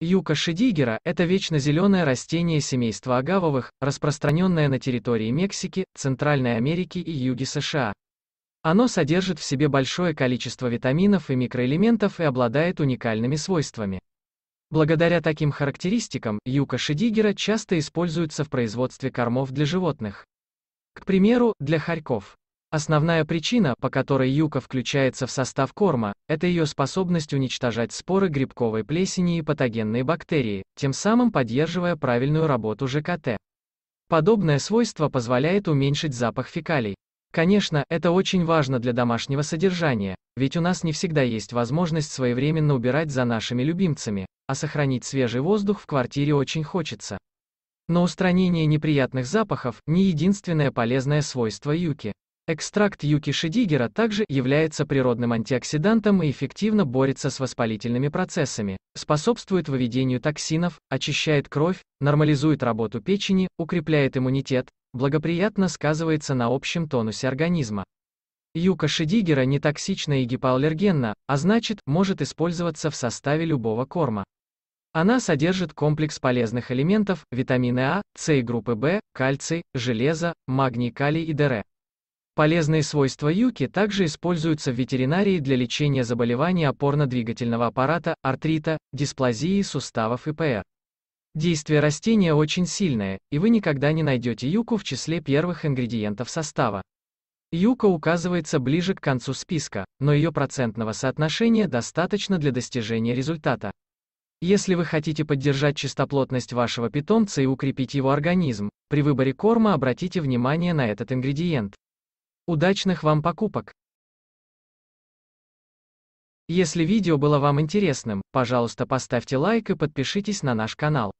Юка шидигера – это вечно зеленое растение семейства агавовых, распространенное на территории Мексики, Центральной Америки и юге США. Оно содержит в себе большое количество витаминов и микроэлементов и обладает уникальными свойствами. Благодаря таким характеристикам, юка шидигера часто используется в производстве кормов для животных. К примеру, для хорьков. Основная причина, по которой юка включается в состав корма, это ее способность уничтожать споры грибковой плесени и патогенные бактерии, тем самым поддерживая правильную работу ЖКТ. Подобное свойство позволяет уменьшить запах фекалий. Конечно, это очень важно для домашнего содержания, ведь у нас не всегда есть возможность своевременно убирать за нашими любимцами, а сохранить свежий воздух в квартире очень хочется. Но устранение неприятных запахов – не единственное полезное свойство юки. Экстракт юки шидигера также является природным антиоксидантом и эффективно борется с воспалительными процессами, способствует выведению токсинов, очищает кровь, нормализует работу печени, укрепляет иммунитет, благоприятно сказывается на общем тонусе организма. Юка шидигера не токсична и гипоаллергенна, а значит, может использоваться в составе любого корма. Она содержит комплекс полезных элементов, витамины А, С и группы В, кальций, железо, магний, калий и ДР. Полезные свойства юки также используются в ветеринарии для лечения заболеваний опорно-двигательного аппарата, артрита, дисплазии суставов и ПР. Действие растения очень сильное, и вы никогда не найдете юку в числе первых ингредиентов состава. Юка указывается ближе к концу списка, но ее процентного соотношения достаточно для достижения результата. Если вы хотите поддержать чистоплотность вашего питомца и укрепить его организм, при выборе корма обратите внимание на этот ингредиент. Удачных вам покупок! Если видео было вам интересным, пожалуйста поставьте лайк и подпишитесь на наш канал.